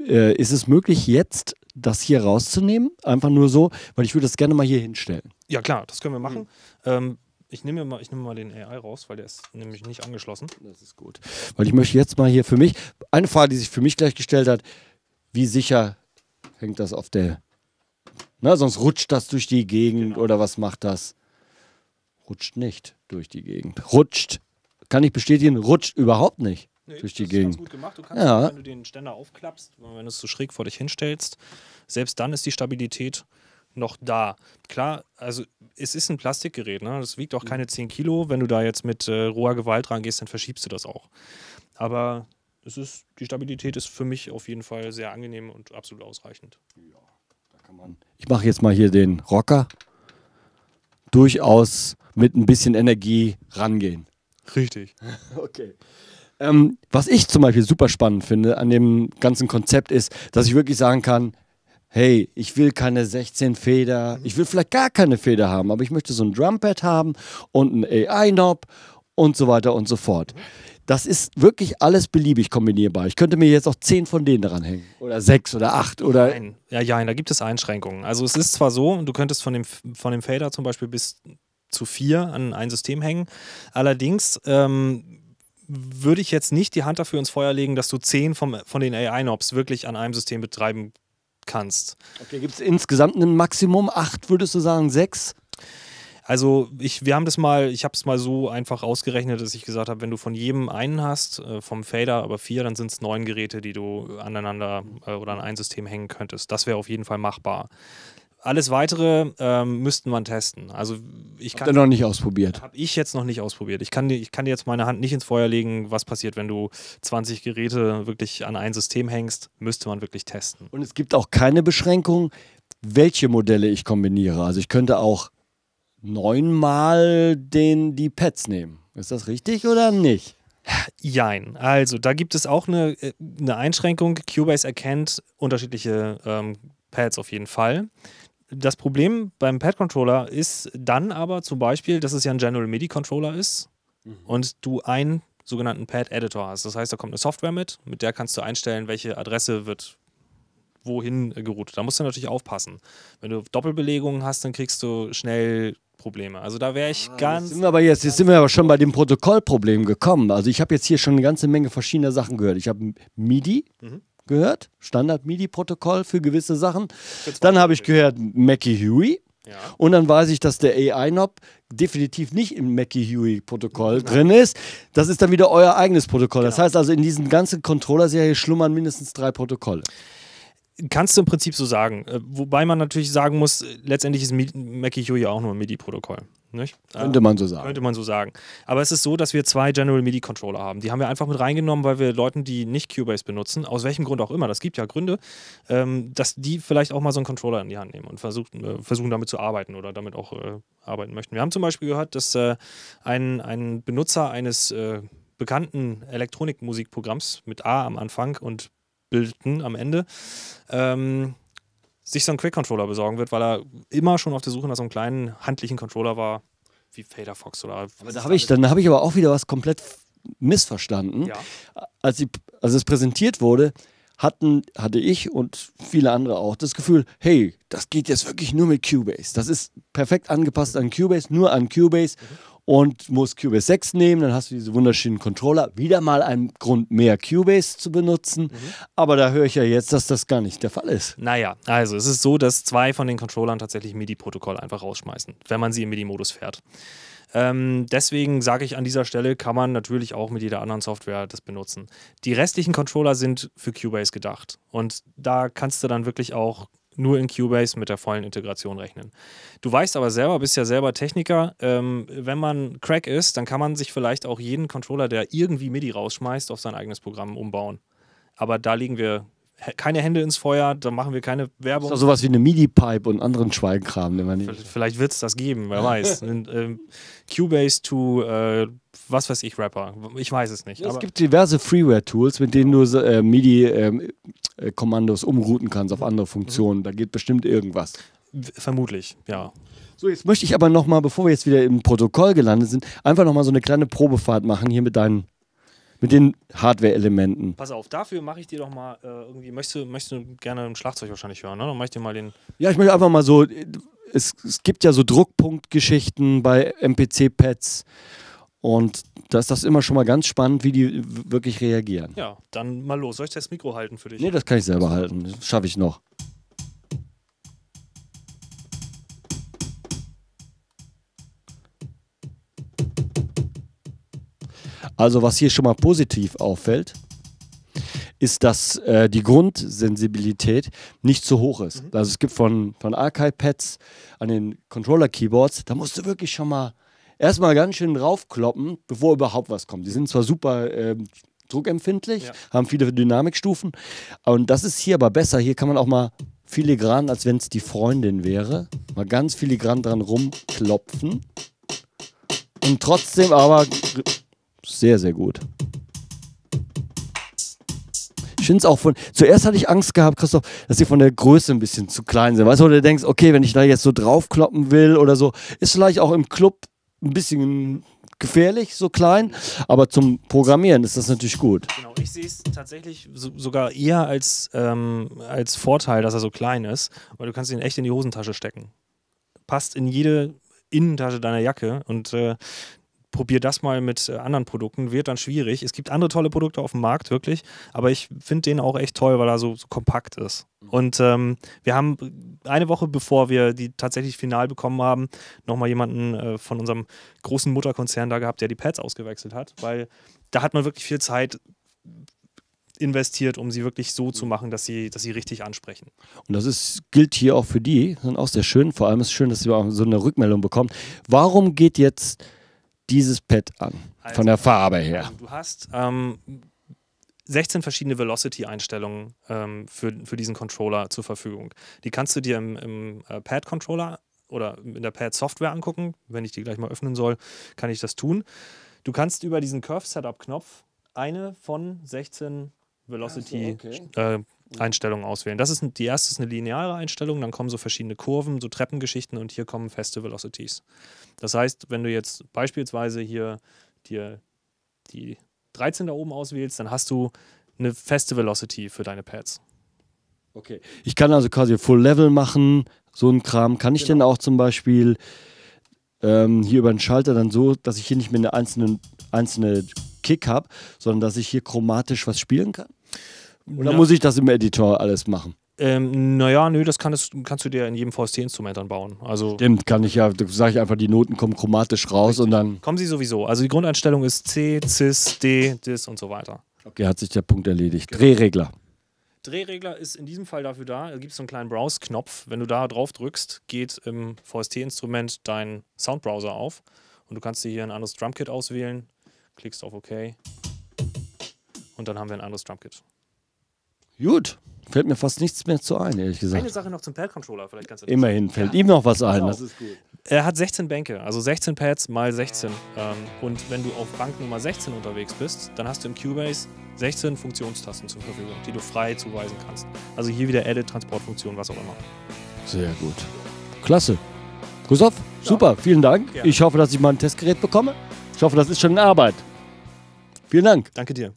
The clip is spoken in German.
äh, ist es möglich, jetzt das hier rauszunehmen? Einfach nur so, weil ich würde das gerne mal hier hinstellen. Ja, klar, das können wir hm. machen. Mhm. Ähm, ich nehme mal, ich mal den AI raus, weil der ist nämlich nicht angeschlossen. Das ist gut. Weil ich möchte jetzt mal hier für mich, eine Frage, die sich für mich gleich gestellt hat, wie sicher hängt das auf der, na, sonst rutscht das durch die Gegend genau. oder was macht das? Rutscht nicht durch die Gegend. Rutscht, kann ich bestätigen, rutscht überhaupt nicht nee, durch die das Gegend. Ist ganz gut gemacht. Du kannst, ja. wenn du den Ständer aufklappst, wenn du es zu so schräg vor dich hinstellst, selbst dann ist die Stabilität noch da. Klar, also es ist ein Plastikgerät, ne? das wiegt auch mhm. keine 10 Kilo. Wenn du da jetzt mit äh, roher Gewalt rangehst, dann verschiebst du das auch. Aber es ist, die Stabilität ist für mich auf jeden Fall sehr angenehm und absolut ausreichend. Ja, da kann man. Ich mache jetzt mal hier den Rocker. Durchaus mit ein bisschen Energie rangehen. Richtig. okay. Ähm, was ich zum Beispiel super spannend finde an dem ganzen Konzept ist, dass ich wirklich sagen kann, hey, ich will keine 16 Feder, ich will vielleicht gar keine Feder haben, aber ich möchte so ein Drumpad haben und ein AI-Knob und so weiter und so fort. Das ist wirklich alles beliebig kombinierbar. Ich könnte mir jetzt auch zehn von denen daran hängen. Oder sechs oder acht oder. Nein. Ja, ja, da gibt es Einschränkungen. Also es ist zwar so, du könntest von dem, von dem Fader zum Beispiel bis zu vier an ein System hängen. Allerdings ähm, würde ich jetzt nicht die Hand dafür ins Feuer legen, dass du zehn vom, von den AI-Nobs wirklich an einem System betreiben kannst. Okay, gibt es insgesamt ein Maximum? Acht würdest du sagen, sechs? Also ich, wir haben das mal, ich habe es mal so einfach ausgerechnet, dass ich gesagt habe, wenn du von jedem einen hast, äh, vom Fader aber vier, dann sind es neun Geräte, die du aneinander äh, oder an ein System hängen könntest. Das wäre auf jeden Fall machbar. Alles weitere ähm, müssten man testen. Also ich kann. Habt noch nicht ausprobiert? Habe ich jetzt noch nicht ausprobiert. Ich kann, ich kann dir jetzt meine Hand nicht ins Feuer legen, was passiert, wenn du 20 Geräte wirklich an ein System hängst. Müsste man wirklich testen. Und es gibt auch keine Beschränkung, welche Modelle ich kombiniere. Also ich könnte auch neunmal den, die Pads nehmen. Ist das richtig oder nicht? Jein. Also, da gibt es auch eine, äh, eine Einschränkung. Cubase erkennt unterschiedliche ähm, Pads auf jeden Fall das Problem beim Pad-Controller ist dann aber zum Beispiel, dass es ja ein General MIDI-Controller ist mhm. und du einen sogenannten Pad-Editor hast. Das heißt, da kommt eine Software mit, mit der kannst du einstellen, welche Adresse wird wohin geroutet. Da musst du natürlich aufpassen. Wenn du Doppelbelegungen hast, dann kriegst du schnell Probleme. Also da wäre ich ah, ganz. Sind aber jetzt, jetzt sind wir aber schon bei dem Protokollproblem gekommen. Also ich habe jetzt hier schon eine ganze Menge verschiedener Sachen gehört. Ich habe MIDI, mhm gehört, Standard-MIDI-Protokoll für gewisse Sachen. Dann habe ich gehört Mackie Huey. Ja. Und dann weiß ich, dass der AI-Knob definitiv nicht im Mackie-Huey-Protokoll drin ist. Das ist dann wieder euer eigenes Protokoll. Genau. Das heißt also, in diesen ganzen Controller-Serie schlummern mindestens drei Protokolle. Kannst du im Prinzip so sagen. Äh, wobei man natürlich sagen muss, äh, letztendlich ist Mackie Huey auch nur ein MIDI-Protokoll. Nicht? Könnte man so sagen. Könnte man so sagen. Aber es ist so, dass wir zwei General MIDI Controller haben. Die haben wir einfach mit reingenommen, weil wir Leuten, die nicht Cubase benutzen, aus welchem Grund auch immer, das gibt ja Gründe, ähm, dass die vielleicht auch mal so einen Controller in die Hand nehmen und versuchen, äh, versuchen damit zu arbeiten oder damit auch äh, arbeiten möchten. Wir haben zum Beispiel gehört, dass äh, ein, ein Benutzer eines äh, bekannten Elektronikmusikprogramms mit A am Anfang und Bilden am Ende ähm, sich so einen Quick-Controller besorgen wird, weil er immer schon auf der Suche nach so einem kleinen handlichen Controller war, wie Fader Fox oder. Aber da habe ich, dann ich aber auch wieder was komplett missverstanden. Ja. Als, die, als es präsentiert wurde, hatten, hatte ich und viele andere auch das Gefühl, hey, das geht jetzt wirklich nur mit Cubase. Das ist perfekt angepasst an Cubase, nur an Cubase. Mhm und musst Cubase 6 nehmen, dann hast du diese wunderschönen Controller. Wieder mal ein Grund mehr Cubase zu benutzen, mhm. aber da höre ich ja jetzt, dass das gar nicht der Fall ist. Naja, also es ist so, dass zwei von den Controllern tatsächlich MIDI-Protokoll einfach rausschmeißen, wenn man sie im MIDI-Modus fährt. Ähm, deswegen sage ich an dieser Stelle, kann man natürlich auch mit jeder anderen Software das benutzen. Die restlichen Controller sind für Cubase gedacht. Und da kannst du dann wirklich auch nur in Cubase mit der vollen Integration rechnen. Du weißt aber selber, bist ja selber Techniker, ähm, wenn man Crack ist, dann kann man sich vielleicht auch jeden Controller, der irgendwie MIDI rausschmeißt, auf sein eigenes Programm umbauen. Aber da legen wir keine Hände ins Feuer, da machen wir keine Werbung. Das ist sowas wie eine MIDI-Pipe und anderen Schweigenkram, den man nicht. Vielleicht wird es das geben, wer weiß. Ähm, Cubase to äh, was weiß ich, Rapper. Ich weiß es nicht. Ja, es gibt diverse Freeware-Tools, mit denen du äh, MIDI ähm, äh, Kommandos umrouten kannst auf andere Funktionen. Da geht bestimmt irgendwas. Vermutlich, ja. So, jetzt möchte ich aber nochmal, bevor wir jetzt wieder im Protokoll gelandet sind, einfach nochmal so eine kleine Probefahrt machen hier mit deinen mit den Hardware-Elementen. Pass auf, dafür mache ich dir doch mal äh, irgendwie. Möchtest du, möchtest du gerne ein Schlagzeug wahrscheinlich hören, ne? Dann mache ich dir mal den. Ja, ich möchte einfach mal so. Äh, es, es gibt ja so Druckpunktgeschichten bei MPC-Pads und da ist das immer schon mal ganz spannend, wie die wirklich reagieren. Ja, dann mal los. Soll ich das Mikro halten für dich? Nee, das kann ich selber halten. Das schaffe ich noch. Also was hier schon mal positiv auffällt, ist, dass äh, die Grundsensibilität nicht zu hoch ist. Mhm. Also es gibt von, von Archive-Pads an den Controller-Keyboards, da musst du wirklich schon mal erstmal ganz schön draufkloppen, bevor überhaupt was kommt. Die sind zwar super äh, druckempfindlich, ja. haben viele Dynamikstufen. Und das ist hier aber besser. Hier kann man auch mal filigran, als wenn es die Freundin wäre, mal ganz filigran dran rumklopfen. Und trotzdem aber sehr, sehr gut. Ich finde es auch von. Zuerst hatte ich Angst gehabt, Christoph, dass sie von der Größe ein bisschen zu klein sind. Weißt du, wo du denkst, okay, wenn ich da jetzt so draufkloppen will oder so, ist vielleicht auch im Club ein bisschen gefährlich, so klein, aber zum Programmieren ist das natürlich gut. Genau, ich sehe es tatsächlich so, sogar eher als, ähm, als Vorteil, dass er so klein ist, weil du kannst ihn echt in die Hosentasche stecken. Passt in jede Innentasche deiner Jacke und äh, probier das mal mit äh, anderen Produkten, wird dann schwierig. Es gibt andere tolle Produkte auf dem Markt, wirklich, aber ich finde den auch echt toll, weil er so, so kompakt ist. Mhm. Und ähm, wir haben eine Woche bevor wir die tatsächlich final bekommen haben, nochmal jemanden äh, von unserem großen Mutterkonzern da gehabt, der die Pads ausgewechselt hat, weil da hat man wirklich viel Zeit investiert, um sie wirklich so zu mhm. machen, dass sie, dass sie richtig ansprechen. Und das ist, gilt hier auch für die, sind auch sehr schön. Vor allem ist es schön, dass sie auch so eine Rückmeldung bekommen. Warum geht jetzt dieses Pad an, also, von der also, Farbe her. Also du hast ähm, 16 verschiedene Velocity-Einstellungen ähm, für, für diesen Controller zur Verfügung. Die kannst du dir im, im äh, Pad-Controller oder in der Pad-Software angucken. Wenn ich die gleich mal öffnen soll, kann ich das tun. Du kannst über diesen Curve-Setup-Knopf eine von 16 Velocity-Einstellungen äh, Einstellungen auswählen. Das ist die erste ist eine lineare Einstellung, dann kommen so verschiedene Kurven, so Treppengeschichten und hier kommen feste Velocities. Das heißt, wenn du jetzt beispielsweise hier dir die 13 da oben auswählst, dann hast du eine feste Velocity für deine Pads. Okay. Ich kann also quasi Full Level machen, so ein Kram. Kann ich genau. denn auch zum Beispiel ähm, hier über den Schalter dann so, dass ich hier nicht mehr eine einzelne, einzelne Kick habe, sondern dass ich hier chromatisch was spielen kann? Oder Na, muss ich das im Editor alles machen? Ähm, naja, nö, das, kann, das kannst du dir in jedem VST-Instrument dann bauen. Also Stimmt, kann ich ja, sage ich einfach, die Noten kommen chromatisch raus und dann. Kommen sie sowieso. Also die Grundeinstellung ist C, Cis, D, Dis und so weiter. Okay, hat sich der Punkt erledigt. Genau. Drehregler. Drehregler ist in diesem Fall dafür da. Da gibt es so einen kleinen Browse-Knopf. Wenn du da drauf drückst, geht im VST-Instrument dein Soundbrowser auf. Und du kannst dir hier ein anderes Drumkit auswählen. Klickst auf OK. Und dann haben wir ein anderes Drumkit. Gut. Fällt mir fast nichts mehr zu ein, ehrlich gesagt. Eine Sache noch zum Pad-Controller, vielleicht kannst du Immerhin fällt ja. ihm noch was ein. Genau. Das ist gut. Er hat 16 Bänke, also 16 Pads mal 16. Ähm, und wenn du auf Bank Nummer 16 unterwegs bist, dann hast du im Cubase 16 Funktionstasten zur Verfügung, die du frei zuweisen kannst. Also hier wieder Edit, Transportfunktion, was auch immer. Sehr gut. Klasse. Gustav, ja. super, vielen Dank. Ja. Ich hoffe, dass ich mal ein Testgerät bekomme. Ich hoffe, das ist schon in Arbeit. Vielen Dank. Danke dir.